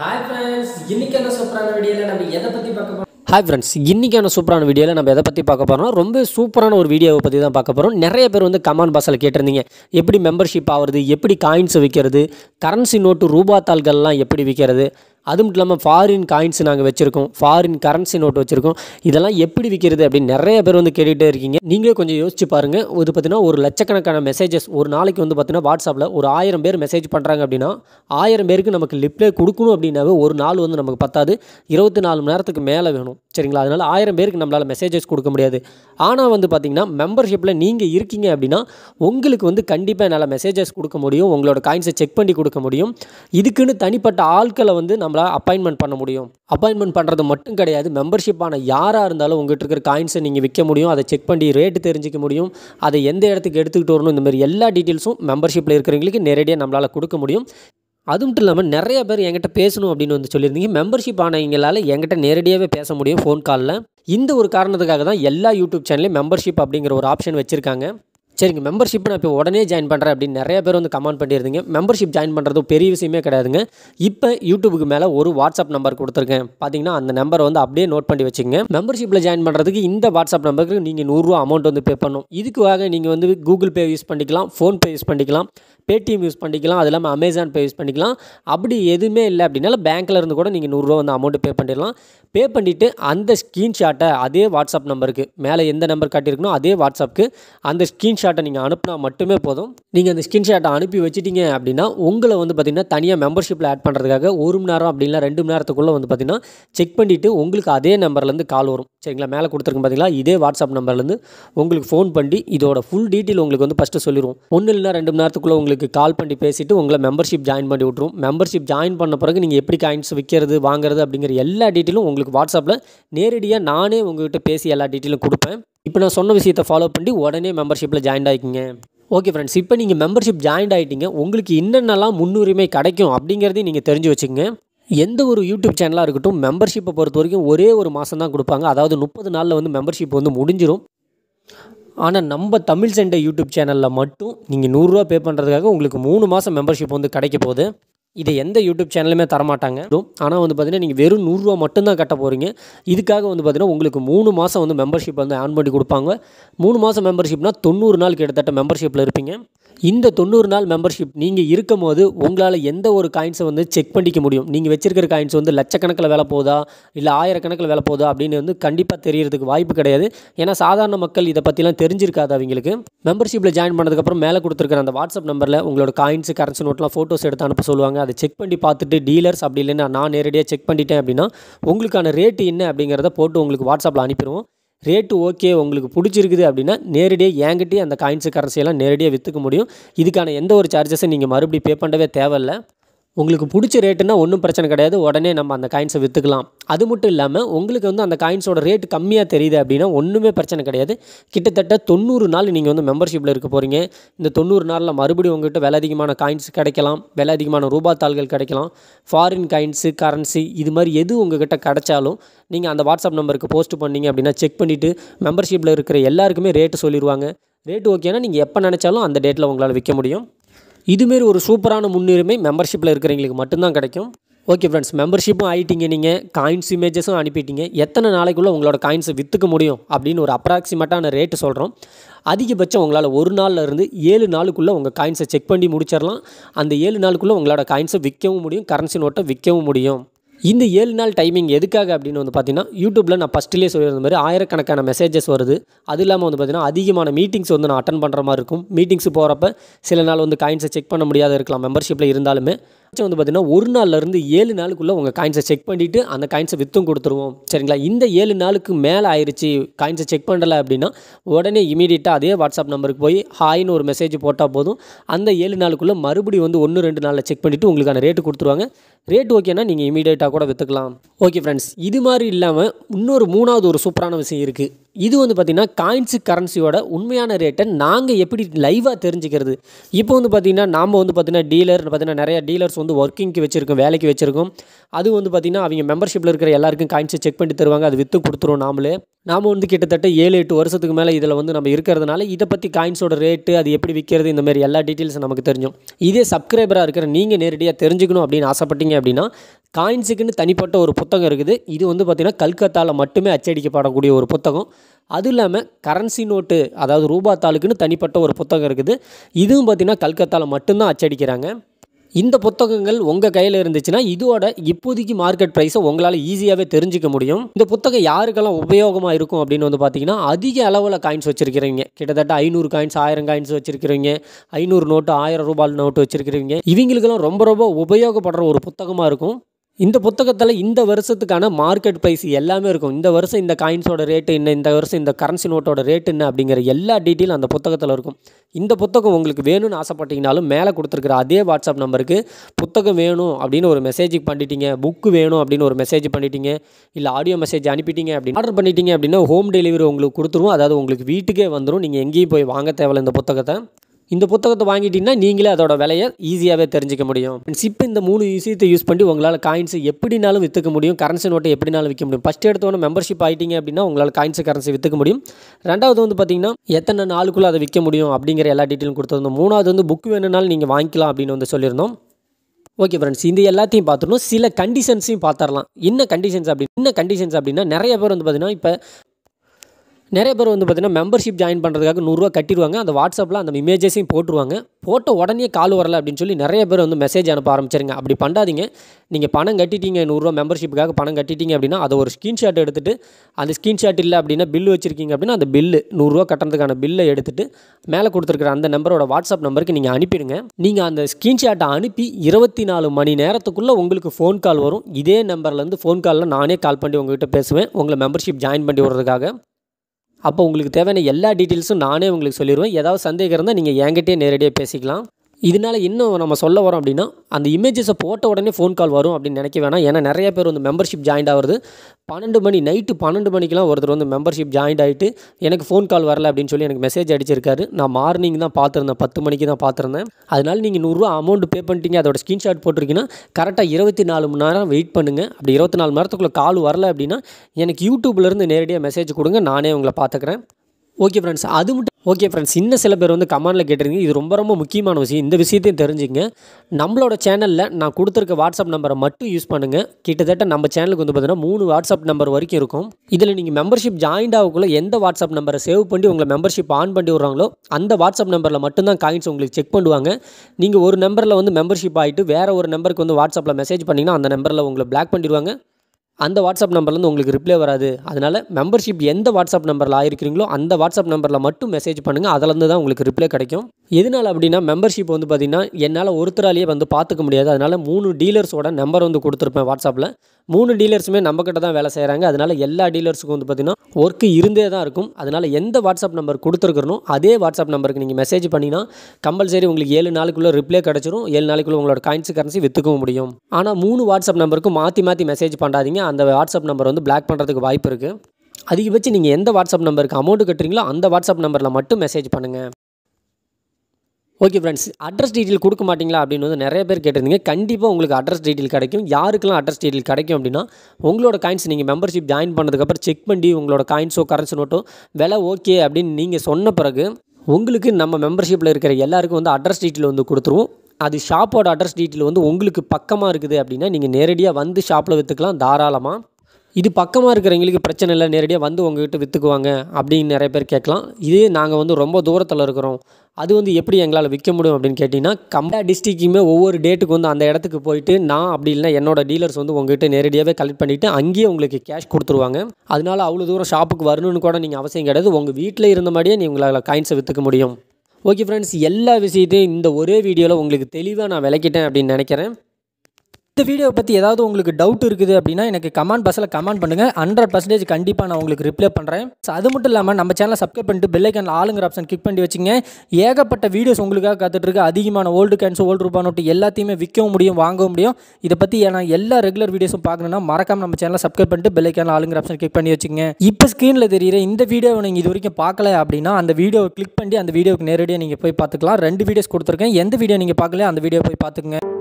hi friends இன்னைக்கான சூப்பரான வீடியோவில் நம்ம எதை பற்றி பார்க்க போகிறோம் ரொம்ப சூப்பரான ஒரு வீடியோவை பற்றி தான் பார்க்க போகிறோம் நிறைய பேர் வந்து கமான் பாஸில் கேட்டிருந்தீங்க எப்படி மெம்பர்ஷிப் ஆகிறது எப்படி காயின்ஸ் விற்கிறது கரன்சி நோட்டு ரூபா தாள்கள்லாம் எப்படி விற்கிறது அது மட்டும் இல்லாமல் ஃபாரின் காயின்ஸ் நாங்கள் வச்சுருக்கோம் ஃபாரின் கரன்சி நோட் வச்சுருக்கோம் இதெல்லாம் எப்படி விற்கிறது அப்படின்னு நிறைய பேர் வந்து கேட்டுகிட்டே இருக்கீங்க நீங்களே கொஞ்சம் யோசிச்சு பாருங்கள் இது பார்த்தீங்கன்னா ஒரு லட்சக்கணக்கான மெசேஜஸ் ஒரு நாளைக்கு வந்து பார்த்தீங்கன்னா வாட்ஸ்அப்பில் ஒரு ஆயிரம் பேர் மெசேஜ் பண்ணுறாங்க அப்படின்னா ஆயிரம் பேருக்கு நமக்கு லிப்ளே கொடுக்கணும் அப்படின்னாவே ஒரு நாள் வந்து நமக்கு பத்தாது இருபத்தி நாலு மணி நேரத்துக்கு மேலே வேணும் சரிங்களா அதனால் ஆயிரம் பேருக்கு நம்மளால் மெசேஜஸ் கொடுக்க முடியாது ஆனால் வந்து பார்த்திங்கன்னா மெம்பர்ஷிப்பில் நீங்கள் இருக்கீங்க அப்படின்னா உங்களுக்கு வந்து கண்டிப்பாக என்னால் மெசேஜஸ் கொடுக்க முடியும் உங்களோட காயின்ஸை செக் பண்ணி கொடுக்க முடியும் இதுக்குன்னு தனிப்பட்ட ஆட்களை வந்து நம்மளால் அப்பாயின்மெண்ட் பண்ண முடியும் அப்பாயின்மெண்ட் பண்ணுறது மட்டும் கிடையாது மெம்பர்ஷிப்பான யாராக இருந்தாலும் உங்கள்கிட்ட இருக்கிற காயின்ஸை நீங்கள் விற்க முடியும் அதை செக் பண்ணி ரேட்டு தெரிஞ்சிக்க முடியும் அதை எந்த இடத்துக்கு எடுத்துக்கிட்டு வரணும் இந்தமாதிரி எல்லா டீட்டெயில்ஸும் மெம்பர்ஷிப்பில் இருக்கிறவங்களுக்கு நேரடியாக நம்மளால் கொடுக்க முடியும் அது மட்டும் இல்லாமல் நிறைய பேர் என்கிட்ட பேசணும் அப்படின்னு வந்து சொல்லியிருந்தீங்க மெம்பர்ஷிப் ஆனவங்களால் என்கிட்ட நேரடியாகவே பேச முடியும் ஃபோன் காலில் இந்த ஒரு காரணத்துக்காக தான் எல்லா யூடியூப் சேனல்லையும் மெம்பர்ஷிப் அப்படிங்கிற ஒரு ஆப்ஷன் வச்சுருக்காங்க சரிங்க மெம்பர்ஷிப் நான் இப்போ உடனே ஜாயின் பண்ணுறேன் அப்படின்னு நிறைய பேர் வந்து கமெண்ட் பண்ணியிருந்தீங்க மெம்பர்ஷிப் ஜாயின் பண்ணுறது பெரிய விஷயமே கிடையாதுங்க இப்போ யூடியூபுக்கு மேலே ஒரு வாட்ஸ்அப் நம்பர் கொடுத்துருக்கேன் பார்த்தீங்கன்னா அந்த நம்பரை வந்து அப்படியே நோட் பண்ணி வச்சுங்க மெம்பர்ஷிப்பில் ஜாயின் பண்ணுறதுக்கு இந்த வாட்ஸ்அப் நம்பருக்கு நீங்கள் நூறுரூவா அமௌண்ட் வந்து பே பண்ணணும் இதுக்காக நீங்கள் வந்து கூகுள் பே யூஸ் பண்ணிக்கலாம் ஃபோன்பே யூஸ் பண்ணிக்கலாம் பேடிஎம் யூஸ் பண்ணிக்கலாம் அது இல்லாமல் அமேசான் பே யூஸ் பண்ணிக்கலாம் அப்படி எதுவுமே இல்லை அப்படின்னால பேங்க்கில் இருந்து கூட நீங்கள் நூறுரூவா வந்து அமௌண்ட் பே பண்ணிடலாம் பே பண்ணிவிட்டு அந்த ஸ்க்ரீன்ஷாட்டை அதே வாட்ஸ்அப் நம்பருக்கு மேலே எந்த நம்பர் காட்டியிருக்கணும் அதே வாட்ஸ்அப்புக்கு அந்த ஸ்க்ரீன்ஷாட் ஸ்கிரீன்ஷாட்டை நீங்கள் அனுப்புனா மட்டுமே போதும் நீங்கள் அந்த ஸ்கிரீன்ஷாட்டை அனுப்பி வச்சுட்டீங்க அப்படின்னா உங்களை வந்து பார்த்திங்கன்னா தனியாக மெம்பர்ஷிப்பில் ஆட் பண்ணுறதுக்காக ஒரு மணி நேரம் அப்படின்னா ரெண்டு மணி நேரத்துக்குள்ளே வந்து பார்த்திங்கன்னா செக் பண்ணிவிட்டு உங்களுக்கு அதே நம்பர்லேருந்து கால் வரும் சரிங்களா மேலே கொடுத்துருக்கு பார்த்தீங்களா இதே வாட்ஸ்அப் நம்பர்லேருந்து உங்களுக்கு ஃபோன் பண்ணி இதோட ஃபுல் டீட்டெயில் உங்களுக்கு வந்து ஃபஸ்ட்டு சொல்லிடுவோம் ஒன்று இல்லைனா ரெண்டு மணி நேரத்துக்குள்ளே உங்களுக்கு கால் பண்ணி பேசிவிட்டு உங்களை மெம்பர்ஷிப் ஜாயின் பண்ணி விட்ருவோம் மெம்பர்ஷிப் ஜாயின் பண்ண பிறகு நீங்கள் எப்படி காயின்ஸ் விற்கிறது வாங்குறது அப்படிங்கிற எல்லா டீட்டெயிலும் உங்களுக்கு வாட்ஸ்அப்பில் நேரடியாக நானே உங்கள்கிட்ட பேசி எல்லா டீட்டெயிலும் கொடுப்பேன் இப்போ நான் சொன்ன விஷயத்தை ஃபாலோ பண்ணி உடனே மெம்பர்ஷிப்பில் ஜாயின் ஆகிக்கிங்க ஓகே ஃப்ரெண்ட்ஸ் இப்போ நீங்கள் மெம்பர்ஷிப் ஜாயின் ஆகிட்டீங்க உங்களுக்கு என்னென்னலாம் முன்னுரிமை கிடைக்கும் அப்படிங்கிறதையும் நீங்கள் தெரிஞ்சு வச்சுக்கோங்க எந்த ஒரு யூடியூப் சேனலாக இருக்கட்டும் மெம்பர்ஷிப்பை பொறுத்த வரைக்கும் ஒரே ஒரு மாதம் தான் கொடுப்பாங்க அதாவது முப்பது நாளில் வந்து மெம்பர்ஷிப் வந்து முடிஞ்சிடும் ஆனால் நம்ம தமிழ் சென்டர் யூடியூப் சேனலில் மட்டும் நீங்கள் நூறுரூவா பே பண்ணுறதுக்காக உங்களுக்கு மூணு மாதம் மெம்பர்ஷிப் வந்து கிடைக்க போகுது இது எந்த யூடியூப் சேனலுமே தரமாட்டாங்க ஆனால் வந்து பார்த்தீங்கன்னா நீங்கள் வெறும் நூறுரூவா மட்டும்தான் கட்ட போகிறீங்க இதுக்காக வந்து பார்த்தீங்கன்னா உங்களுக்கு மூணு மாதம் வந்து மெம்பர்ஷிப் வந்து ஆன் பண்ணி கொடுப்பாங்க மூணு மாதம் மெம்பர்ஷிப்னால் தொண்ணூறு நாள் கிட்டத்தட்ட மெம்பர்ஷிப்பில் இருப்பீங்க இந்த தொண்ணூறு நாள் மெம்பர்ஷிப் நீங்கள் இருக்கும் போது உங்களால் எந்த ஒரு காயின்ஸை வந்து செக் பண்ணிக்க முடியும் நீங்கள் வச்சிருக்கிற காயின்ஸ் வந்து லட்சக்கணக்கில் வேலை போதா இல்லை ஆயிரக்கணக்கில் வேலை போதா அப்படின்னு வந்து கண்டிப்பாக தெரியறதுக்கு வாய்ப்பு கிடையாது ஏன்னா சாதாரண மக்கள் இதை பற்றிலாம் தெரிஞ்சிருக்காது அவங்களுக்கு மெம்பர்ஷிப்பில் ஜாயின் பண்ணதுக்கப்புறம் மேலே கொடுத்துருக்குற அந்த வாட்ஸ்அப் நம்பரில் உங்களோட காயின்ஸ் கரன்சி நோட்லாம் ஃபோட்டோஸ் எடுத்து அனுப்ப சொல்லுவாங்க அதை செக் பண்ணி பார்த்துட்டு டீலர்ஸ் அப்படி இல்லைன்னா நான் நேரடியாக செக் பண்ணிட்டேன் அப்படின்னா உங்களுக்கான ரேட்டு என்ன அப்படிங்கிறத போட்டு உங்களுக்கு வாட்ஸ்அப்பில் அனுப்பிடுவோம் ரேட்டு ஓகே உங்களுக்கு பிடிச்சிருக்குது அப்படின்னா நேரடியாக ஏங்கிட்டே அந்த காயின்ஸு கரன்சியெல்லாம் நேரடியாக விற்றுக்க முடியும் இதுக்கான எந்த ஒரு சார்ஜஸும் நீங்கள் மறுபடியும் பே பண்ணவே தேவையில்லை உங்களுக்கு பிடிச்ச ரேட்டுனா ஒன்றும் பிரச்சனை கிடையாது உடனே நம்ம அந்த காயின்ஸை விற்றுக்கலாம் அது மட்டும் இல்லாமல் உங்களுக்கு வந்து அந்த காயின்ஸோட ரேட் கம்மியாக தெரியுது அப்படின்னா ஒன்றுமே பிரச்சனை கிடையாது கிட்டத்தட்ட தொண்ணூறு நாள் நீங்கள் வந்து மெம்பர்ஷிப்பில் இருக்க போகிறீங்க இந்த தொண்ணூறு நாளில் மறுபடியும் உங்கள்கிட்ட வில அதிகமான காயின்ஸ் கிடைக்கலாம் வில அதிகமான ரூபாத்தாள்கள் கிடைக்கலாம் ஃபாரின் காயின்ஸு கரன்சி இது மாதிரி எது உங்கள்கிட்ட கிடைச்சாலும் நீங்கள் அந்த வாட்ஸ்அப் நம்பருக்கு போஸ்ட் பண்ணிங்க அப்படின்னா செக் பண்ணிவிட்டு மெம்பர்ஷிப்பில் இருக்கிற எல்லாருக்குமே ரேட்டு சொல்லிடுவாங்க ரேட்டு ஓகேனா நீங்கள் எப்போ நினச்சாலும் அந்த டேட்டில் உங்களால் விற்க முடியும் இதுமாரி ஒரு சூப்பரான முன்னுரிமை மெம்பர்ஷிப்பில் இருக்கிறவங்களுக்கு மட்டும்தான் கிடைக்கும் ஓகே ஃப்ரெண்ட்ஸ் மெம்பர்ஷிப்பும் ஆகிட்டீங்க நீங்கள் காயின்ஸ் இமேஜஸும் அனுப்பிட்டீங்க எத்தனை நாளைக்குள்ளே உங்களோட காயின்ஸை விற்றுக்க முடியும் அப்படின்னு ஒரு அப்ராக்சிமேட்டான ரேட்டு சொல்கிறோம் அதிகபட்சம் உங்களால் ஒரு நாளில் இருந்து ஏழு நாளுக்குள்ளே உங்கள் காயின்ஸை செக் பண்ணி முடிச்சிடலாம் அந்த ஏழு நாளுக்குள்ளே உங்களோட காயின்ஸை விற்கவும் முடியும் கரன்சி நோட்டை விற்கவும் முடியும் இந்த ஏழு நாள் டைமிங் எதுக்காக அப்படின்னு வந்து பார்த்தீங்கன்னா யூடியூப்பில் நான் ஃபஸ்ட்டிலே சொல்லியிருந்த மாதிரி ஆயிரக்கணக்கான மெசேஜஸ் வருது அது இல்லாமல் வந்து பார்த்திங்கன்னா அதிகமான மீட்டிங்ஸ் வந்து நான் அட்டன் பண்ணுற மாதிரி இருக்கும் மீட்டிங்ஸ் போகிறப்ப சில நாள் வந்து காயின்ஸை செக் பண்ண முடியாத இருக்கலாம் மெம்பர்ஷிப்பில் இருந்தாலுமே வந்து பார்த்தீங்கன்னா ஒரு நாள்லேருந்து ஏழு நாளுக்குள்ளே உங்கள் காயின்ஸை செக் பண்ணிவிட்டு அந்த காயின்ஸை விற்றும் கொடுத்துருவோம் சரிங்களா இந்த ஏழு நாளுக்கு மேலே ஆயிடுச்சு காயின்ஸை செக் பண்ணலை அப்படின்னா உடனே இமீடியட்டாக அதே வாட்ஸ்அப் நம்பருக்கு போய் ஹாய்னு ஒரு மெசேஜ் போட்டால் போதும் அந்த ஏழு நாளுக்குள்ளே மறுபடியும் வந்து ஒன்று ரெண்டு நாளில் செக் பண்ணிவிட்டு உங்களுக்கான ரேட்டு கொடுத்துருவாங்க ரேட் ஓகேனா நீங்கள் இமீடியட்டாக கூட விற்றுக்கலாம் ஓகே ஃப்ரெண்ட்ஸ் இது மாதிரி இல்லாமல் இன்னொரு மூணாவது ஒரு சூப்பரான விஷயம் இருக்குது இது வந்து பார்த்திங்கன்னா காயின்ஸு கரன்சியோட உண்மையான ரேட்டை நாங்கள் எப்படி லைவாக தெரிஞ்சுக்கிறது இப்போ வந்து பார்த்திங்கன்னா நாம் வந்து பார்த்திங்கன்னா டீலர் பார்த்திங்கன்னா நிறைய டீலர்ஸ் வந்து ஒர்க்கிங்க்கு வச்சுருக்கோம் வேலைக்கு வச்சுருக்கோம் அது வந்து பார்த்திங்கன்னா அவங்க மெம்பர்ஷிப்பில் இருக்கிற எல்லாருக்கும் காயின்ஸை செக் பண்ணி தருவாங்க அது விற்று கொடுத்துருவோம் நாமளே நாம் வந்து கிட்டத்தட்ட ஏழு எட்டு வருஷத்துக்கு மேலே இதில் வந்து நம்ம இருக்கிறதுனால இதை பற்றி காயின்ஸோட ரேட்டு அது எப்படி விற்கிறது இந்த மாதிரி எல்லா டீட்டெயில்ஸும் நமக்கு தெரிஞ்சும் இதே சப்ஸ்கிரைபராக இருக்கிற நீங்கள் நேரடியாக தெரிஞ்சுக்கணும் அப்படின்னு ஆசைப்பட்டீங்க அப்படின்னா காயின்ஸுக்குன்னு தனிப்பட்ட ஒரு புத்தகம் இருக்குது இது வந்து பார்த்திங்கன்னா கல்கத்தாவில் மட்டுமே அச்சடிக்கப்படக்கூடிய ஒரு புத்தகம் அதுவும் இல்லாமல் கரன்சி நோட்டு அதாவது ரூபா தாளுக்குன்னு தனிப்பட்ட ஒரு புத்தகம் இருக்குது இதுவும் பார்த்திங்கன்னா கல்கத்தாவில் மட்டும்தான் அச்சடிக்கிறாங்க இந்த புத்தகங்கள் உங்கள் கையில் இருந்துச்சுன்னா இதோட இப்போதைக்கு மார்க்கெட் ப்ரைஸை உங்களால் ஈஸியாகவே தெரிஞ்சிக்க முடியும் இந்த புத்தகம் யாருக்கெல்லாம் உபயோகமாக இருக்கும் அப்படின்னு வந்து பார்த்தீங்கன்னா அதிக அளவில் காயின்ஸ் வச்சிருக்கிறீங்க கிட்டத்தட்ட ஐநூறு காயின்ஸ் ஆயிரம் காயின்ஸ் வச்சிருக்கிறீங்க ஐநூறு நோட்டு ஆயிரம் ரூபாய் நோட்டு வச்சிருக்கிறீங்க இவங்களுக்கெல்லாம் ரொம்ப ரொம்ப உபயோகப்படுற ஒரு புத்தகமாக இருக்கும் இந்த புத்தகத்தில் இந்த வருஷத்துக்கான மார்க்கெட் ப்ரைஸ் எல்லாமே இருக்கும் இந்த வருஷம் இந்த காயின்ஸோட ரேட்டு என்ன இந்த வருஷம் இந்த கரன்சி நோட்டோட ரேட் என்ன அப்படிங்கிற எல்லா டீட்டெயிலும் அந்த புத்தகத்தில் இருக்கும் இந்த புத்தகம் உங்களுக்கு வேணும்னு ஆசைப்பட்டீங்கனாலும் மேலே கொடுத்துருக்குற அதே வாட்ஸ்அப் நம்பருக்கு புத்தகம் வேணும் அப்படின்னு ஒரு மெசேஜ் பண்ணிட்டீங்க புக்கு வேணும் அப்படின்னு ஒரு மெசேஜ் பண்ணிட்டீங்க இல்லை ஆடியோ மெசேஜ் அனுப்பிட்டீங்க அப்படின்னு ஆர்டர் பண்ணிட்டீங்க அப்படின்னா ஹோம் டெலிவரி உங்களுக்கு கொடுத்துருவோம் அதாவது உங்களுக்கு வீட்டுக்கே வந்துடும் நீங்கள் எங்கேயும் போய் வாங்க தேவையில்லை இந்த புத்தகத்தை இந்த புத்தகத்தை வாங்கிட்டீங்கன்னா நீங்களே அதோட விலையை ஈஸியாகவே தெரிஞ்சிக்க முடியும் ஃப்ரெண்ட்ஸ் இப்போ இந்த மூணு விஷயத்தை யூஸ் பண்ணி உங்களால் காயின்ஸை எப்படினாலும் விற்றுக்க முடியும் கரன்சி நோட்டை எப்படினாலும் விற்க முடியும் ஃபஸ்ட் எடுத்தோன்னே மெம்பர்ஷிப் ஆகிட்டீங்க அப்படின்னா உங்களால் காயின்ஸை கரன்சி விற்றுக்க முடியும் ரெண்டாவது வந்து பார்த்தீங்கன்னா எத்தனை நாளுக்குள்ளே அதை விற்க முடியும் அப்படிங்கிற எல்லா டீட்டெயிலும் கொடுத்துருந்தோம் மூணாவது வந்து புக் வேணும்னாலும் நீங்கள் வாங்கிக்கலாம் அப்படின்னு வந்து சொல்லியிருந்தோம் ஓகே ஃப்ரெண்ட்ஸ் இந்த எல்லாத்தையும் பார்த்துடணும் சில கண்டிஷன்ஸையும் பார்த்துடலாம் என்ன கண்டிஷன்ஸ் அப்படின்னு என்ன கண்டிஷன்ஸ் அப்படின்னா நிறைய பேர் வந்து பார்த்தீங்கன்னா இப்போ நிறைய பேர் வந்து பார்த்திங்கன்னா மெம்பர்ஷிப் ஜாயின் பண்ணுறதுக்காக நூறுரூவா கட்டிடுவாங்க அந்த வாட்ஸ்அப்பில் அந்த இமேஜஸையும் போட்டுருவாங்க போட்ட உடனே கால் வரல அப்படின்னு சொல்லி நிறைய பேர் வந்து மெசேஜ் அனுப்ப ஆரம்பிச்சிருங்க அப்படி பண்ணாதீங்க நீங்கள் பணம் கட்டிட்டீங்க நூறுரூவா மெம்பர்ஷிப்புக்காக பணம் கட்டிட்டீங்க அப்படின்னா அதை ஒரு ஸ்க்ரீன்ஷாட் எடுத்துகிட்டு அந்த ஸ்க்ரீன்ஷாட் இல்லை அப்படின்னா பில்லு வச்சுருக்கீங்க அப்படின்னா அந்த பில்லு நூறுரூவா கட்டுறதுக்கான பில்லை எடுத்துகிட்டு மேலே கொடுத்துருக்குற அந்த நம்பரோட வாட்ஸ்அப் நம்பருக்கு நீங்கள் அனுப்பிடுங்க நீங்கள் அந்த ஸ்க்ரீன்ஷாட்டை அனுப்பி இருபத்தி நாலு மணி நேரத்துக்குள்ளே உங்களுக்கு ஃபோன் கால் வரும் இதே நம்பர்லேருந்து ஃபோன் காலில் நானே கால் பண்ணி உங்கள்கிட்ட பேசுவேன் உங்களை மெம்பர்ஷிப் ஜாயின் பண்ணி விடுறதுக்காக அப்போ உங்களுக்கு தேவையான எல்லா டீட்டெயில்ஸும் நானே உங்களுக்கு சொல்லிடுவேன் ஏதாவது சந்தேகம் இருந்தால் நீங்கள் என்கிட்டே நேரடியாக பேசிக்கலாம் இதனால் இன்னும் நம்ம சொல்ல வரோம் அப்படின்னா அந்த இமேஜஸை போட்ட உடனே ஃபோன் கால் வரும் அப்படின்னு நினைக்க வேணாம் ஏன்னா நிறைய பேர் வந்து மெம்பர்ஷிப் ஜாயின் ஆகிறது பன்னெண்டு மணி நைட்டு பன்னெண்டு மணிக்கெலாம் ஒருத்தர் வந்து மெம்பர்ஷிப் ஜாயின் ஆகிட்டு எனக்கு ஃபோன் கால் வரல அப்படின்னு சொல்லி எனக்கு மெசேஜ் அடிச்சிருக்காரு நான் மார்னிங் தான் பார்த்துருந்தேன் பத்து மணிக்கு தான் பார்த்துருந்தேன் அதனால் நீங்கள் நூறுரூவா அமௌண்ட் பே பண்ணிட்டீங்க அதோட ஸ்க்ரீன்ஷாட் போட்டிருக்கீங்கன்னா கரெக்டாக இருபத்தி நாலு மணி நேரம் வெயிட் பண்ணுங்கள் அப்படி இருபத்தி நாலு மணி நேரத்துக்குள்ளே கால் வரல அப்படின்னா எனக்கு யூடியூப்லேருந்து நேரடியாக மெசேஜ் கொடுங்க நானே உங்களை பார்த்துக்கிறேன் ஓகே ஃப்ரெண்ட்ஸ் அது மட்டும் ஓகே ஃப்ரெண்ட்ஸ் இன்னும் சில பேர் வந்து கமெண்டில் கேட்டிருக்கீங்க இது ரொம்ப ரொம்ப முக்கியமான விஷயம் இந்த விஷயத்தையும் தெரிஞ்சுங்க நம்மளோட சேனலில் நான் கொடுத்துருக்க வாட்ஸ்அப் நம்பரை மட்டும் யூஸ் பண்ணுங்கள் கிட்டத்தட்ட நம்ம சேனலுக்கு வந்து பார்த்தீங்கன்னா மூணு வாட்ஸ்அப் நம்பர் வரைக்கும் இருக்கும் இதில் நீங்கள் மெம்பர்ஷிப் ஜாயின் ஆகக்குள்ளே எந்த வாட்ஸ்அப் நம்பரை சேவ் பண்ணி உங்களை மெம்பர்ஷிப் ஆன் பண்ணி விட்றாங்களோ அந்த வாட்ஸ்அப் நம்பரில் மட்டும்தான் காயின்ஸ் உங்களுக்கு செக் பண்ணுவாங்க நீங்கள் ஒரு நம்பரில் வந்து மெம்பர்ஷிப் ஆகிட்டு வேறு ஒரு நம்பருக்கு வந்து வாட்ஸ்அப்பில் மெசேஜ் பண்ணிங்கன்னா அந்த நம்பரில் உங்களை பிளாக் பண்ணிடுவாங்க அந்த வாட்ஸ்அப் நம்பர்லேருந்து உங்களுக்கு ரிப்ளை வராது அதனால் மெம்பர்ஷிப் எந்த வாட்ஸ்அப் நம்பரில் ஆயிருக்கிறீங்களோ அந்த வாட்ஸ்அப் நம்பரில் மட்டும் மெசேஜ் பண்ணுங்கள் அதிலேருந்து தான் உங்களுக்கு ரிப்ளை கிடைக்கும் எதனால் அப்படின்னா மெம்பர்ஷிப் வந்து பார்த்திங்கன்னா என்னால் ஒருத்தராலேயே வந்து பார்த்துக்க முடியாது அதனால் மூணு டீலர்ஸோட நம்பர் வந்து கொடுத்துருப்பேன் வாட்ஸ்அப்பில் மூணு டீலர்ஸுமே நம்மக்கிட்ட தான் வேலை செய்கிறாங்க அதனால் எல்லா டீலர்ஸுக்கும் வந்து பார்த்திங்கன்னா ஒர்க்கு இருந்தே தான் இருக்கும் அதனால் எந்த வாட்ஸ்அப் நம்பர் கொடுத்துருக்கணும் அதே வாட்ஸ்அப் நம்பருக்கு நீங்கள் மெசேஜ் பண்ணிங்கன்னா கம்பல்சரி உங்களுக்கு ஏழு நாளுக்குள்ளே ரிப்ளை கிடச்சிரும் ஏழு நாளைக்குள்ளே உங்களோட காயின்ஸ் கரன்சி விற்றுக்கவும் முடியும் ஆனால் மூணு வாட்ஸ்அப் நம்பருக்கு மாற்றி மாற்றி மெசேஜ் பண்ணாதீங்க அந்த வாட்ஸ்அப் நம்பர் வந்து பிளாக் பண்ணுறதுக்கு வாய்ப்பு இருக்குது அதிகபட்சம் நீங்கள் எந்த வாட்ஸ்அப் நம்பருக்கு அமௌண்ட் கட்டுறீங்களோ அந்த வாட்ஸ்அப் நம்பரில் மட்டும் மெசேஜ் பண்ணுங்கள் ஓகே ஃப்ரெண்ட்ஸ் அட்ரஸ் டீட்டெயில் கொடுக்க மாட்டிங்களா அப்படின்னு வந்து நிறைய பேர் கேட்டிருந்தீங்க கண்டிப்பாக உங்களுக்கு அட்ரஸ் டீட்டெயில் கிடைக்கும் யாருக்கெல்லாம் அட்ரஸ் டீட்டெயில் கிடைக்கும் அப்படின்னா உங்களோட காயின்ஸ் நீங்கள் மெம்பர்ஷிப் ஜாயின் பண்ணதுக்கப்புறம் செக் பண்ணி உங்களோட காயின்ஸோ கரன்சி நோட்டோ விலை ஓகே அப்படின்னு நீங்கள் சொன்ன பிறகு உங்களுக்கு நம்ம மெம்பர்ஷிப்பில் இருக்கிற எல்லாருக்கும் வந்து அட்ரஸ் டீட்டெயில் வந்து கொடுத்துருவோம் அது ஷாப்போட அட்ரஸ் டீட்டெயில் வந்து உங்களுக்கு பக்கமாக இருக்குது அப்படின்னா நீங்கள் நேரடியாக வந்து ஷாப்பில் விற்றுக்கலாம் தாராளமாக இது பக்கமாக இருக்கிறவங்களுக்கு பிரச்சனை இல்லை நேரடியாக வந்து உங்ககிட்ட விற்றுக்குவாங்க அப்படின்னு நிறைய பேர் கேட்கலாம் இதே நாங்கள் வந்து ரொம்ப தூரத்தில் இருக்கிறோம் அது வந்து எப்படி எங்களால் விற்க முடியும் அப்படின்னு கேட்டிங்கன்னா கம்பா டிஸ்ட்ரிக்குமே ஒவ்வொரு டேட்டுக்கு வந்து அந்த இடத்துக்கு போயிட்டு நான் அப்படி இல்லைனா என்னோடய டீலர்ஸ் வந்து உங்ககிட்ட நேரடியாகவே கலெக்ட் பண்ணிவிட்டு அங்கேயே உங்களுக்கு கேஷ் கொடுத்துருவாங்க அதனால் அவ்வளோ தூரம் ஷாப்புக்கு வரணும்னு கூட நீங்கள் அவசியம் கிடையாது உங்கள் வீட்டில் இருந்த மாதிரியே நீ உங்களால் காயின்ஸை விற்றுக்க முடியும் ஓகே ஃப்ரெண்ட்ஸ் எல்லா விஷயத்தையும் இந்த ஒரே வீடியோவில் உங்களுக்கு தெளிவாக நான் விளக்கிட்டேன் அப்படின்னு நினைக்கிறேன் இந்த வீடியோவை பற்றி ஏதாவது உங்களுக்கு டவுட் இருக்குது அப்படின்னா எனக்கு கமெண்ட் பாக்ஸில் கமெண்ட் பண்ணுங்கள் ஹண்ட்ரட் பர்சன்டேஜ் கண்டிப்பாக நான் உங்களுக்கு ரிப்ளை பண்ணுறேன் அது மட்டும் இல்லாமல் நம்ம சேனலை சப்ஸ்கிரைப் பண்ணிட்டு பெல்லைக்கான ஆளுங்கிற ஆப்ஷன் கிளிக் பண்ணி வச்சுங்க ஏகப்பட்ட வீடியோஸ் உங்களுக்காக காத்துட்ருக்கு அதிகமான ஓல்டு கேன்ஸ் ஓல்டு ரூபா நோட்டு எல்லாத்தையுமே விற்கவும் முடியும் வாங்கவும் முடியும் இதை பற்றி ஏன்னா எல்லா ரெகுலர் வீடியோஸும் பார்க்கணுன்னா மறக்காமல் நம்ம சேனலை சப்ஸ்கிரைப் பண்ணிட்டு பெல்லைக்கான ஆளுங்கிற ஆப்ஷன் கிளிக் பண்ணி வச்சுங்க இப்போ ஸ்க்ரீனில் தெரியிற இந்த வீடியோவை நீங்கள் இது வரைக்கும் பார்க்கல அப்படின்னா அந்த வீடியோவை கிளிக் பண்ணி அந்த வீடியோவுக்கு நேரடியாக நீங்கள் போய் பார்த்துக்கலாம் ரெண்டு வீடியோஸ் கொடுத்துருக்கேன் எந்த வீடியோ நீங்கள் பார்க்கல அந்த வீடியோ போய் பார்த்துக்கங்க